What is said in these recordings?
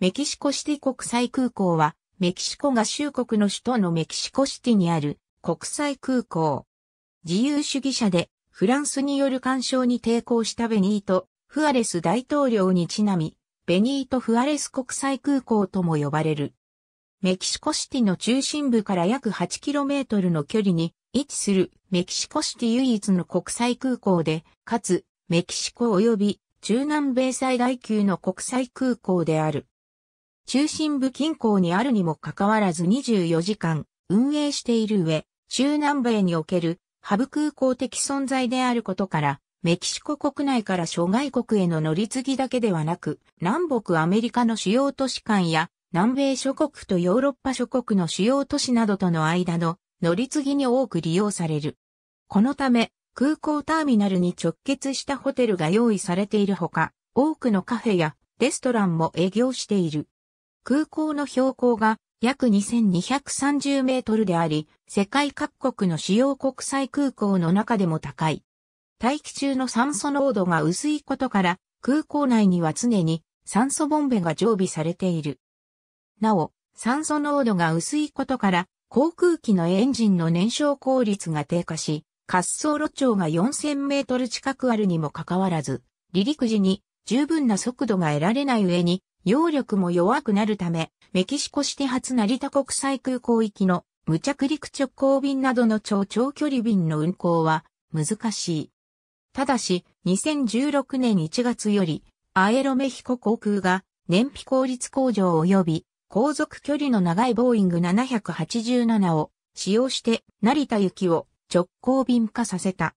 メキシコシティ国際空港は、メキシコ合衆国の首都のメキシコシティにある国際空港。自由主義者でフランスによる干渉に抵抗したベニート・フアレス大統領にちなみ、ベニート・フアレス国際空港とも呼ばれる。メキシコシティの中心部から約 8km の距離に位置するメキシコシティ唯一の国際空港で、かつメキシコ及び中南米最大級の国際空港である。中心部近郊にあるにもかかわらず24時間運営している上、中南米におけるハブ空港的存在であることから、メキシコ国内から諸外国への乗り継ぎだけではなく、南北アメリカの主要都市間や南米諸国とヨーロッパ諸国の主要都市などとの間の乗り継ぎに多く利用される。このため、空港ターミナルに直結したホテルが用意されているほか、多くのカフェやレストランも営業している。空港の標高が約2230メートルであり、世界各国の主要国際空港の中でも高い。大気中の酸素濃度が薄いことから、空港内には常に酸素ボンベが常備されている。なお、酸素濃度が薄いことから、航空機のエンジンの燃焼効率が低下し、滑走路長が4000メートル近くあるにもかかわらず、離陸時に十分な速度が得られない上に、揚力も弱くなるため、メキシコシテ発成田国際空港行きの無着陸直行便などの超長距離便の運航は難しい。ただし、2016年1月より、アエロメヒコ航空が燃費効率向上及び航続距離の長いボーイング787を使用して成田行きを直行便化させた。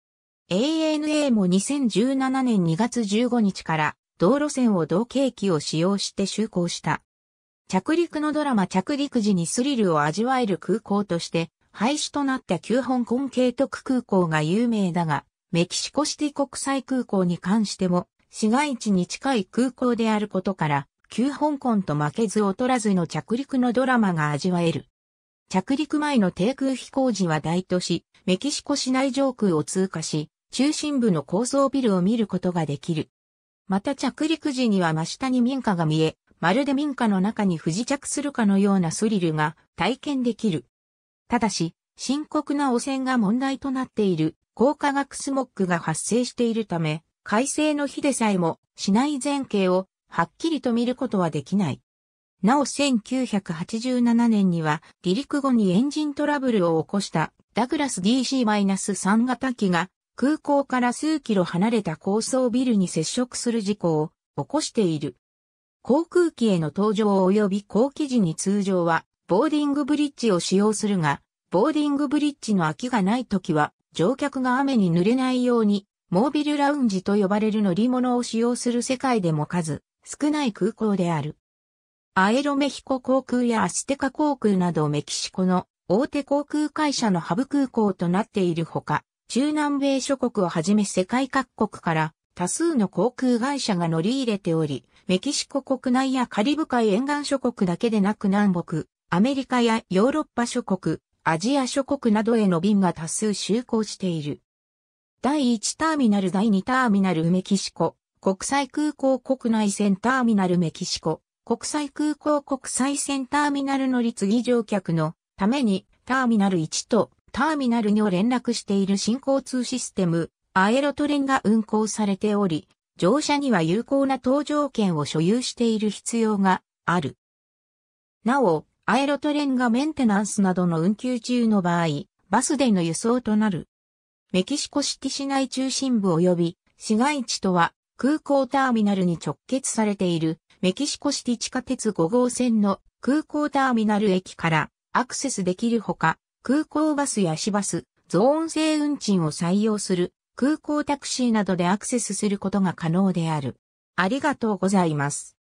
ANA も2017年2月15日から道路線を同景機を使用して就航した。着陸のドラマ着陸時にスリルを味わえる空港として廃止となった旧香港慶徳空港が有名だが、メキシコシティ国際空港に関しても市街地に近い空港であることから旧香港と負けず劣らずの着陸のドラマが味わえる。着陸前の低空飛行時は大都市、メキシコ市内上空を通過し、中心部の高層ビルを見ることができる。また着陸時には真下に民家が見え、まるで民家の中に不時着するかのようなスリルが体験できる。ただし、深刻な汚染が問題となっている高化学スモックが発生しているため、快晴の日でさえも市内前景をはっきりと見ることはできない。なお1987年には離陸後にエンジントラブルを起こしたダグラス DC-3 型機が空港から数キロ離れた高層ビルに接触する事故を起こしている。航空機への搭乗及び航機時に通常はボーディングブリッジを使用するが、ボーディングブリッジの空きがない時は乗客が雨に濡れないようにモービルラウンジと呼ばれる乗り物を使用する世界でも数少ない空港である。アエロメヒコ航空やアステカ航空などメキシコの大手航空会社のハブ空港となっているほか、中南米諸国をはじめ世界各国から多数の航空会社が乗り入れており、メキシコ国内やカリブ海沿岸諸国だけでなく南北、アメリカやヨーロッパ諸国、アジア諸国などへの便が多数就航している。第1ターミナル第2ターミナルメキシコ、国際空港国内線ターミナルメキシコ、国際空港国際線ターミナル乗り継ぎ乗客のためにターミナル1とターミナルにを連絡している新交通システム、アエロトレンが運行されており、乗車には有効な搭乗券を所有している必要がある。なお、アエロトレンがメンテナンスなどの運休中の場合、バスでの輸送となる。メキシコシティ市内中心部及び市街地とは空港ターミナルに直結されているメキシコシティ地下鉄5号線の空港ターミナル駅からアクセスできるほか、空港バスや市バス、ゾーン制運賃を採用する空港タクシーなどでアクセスすることが可能である。ありがとうございます。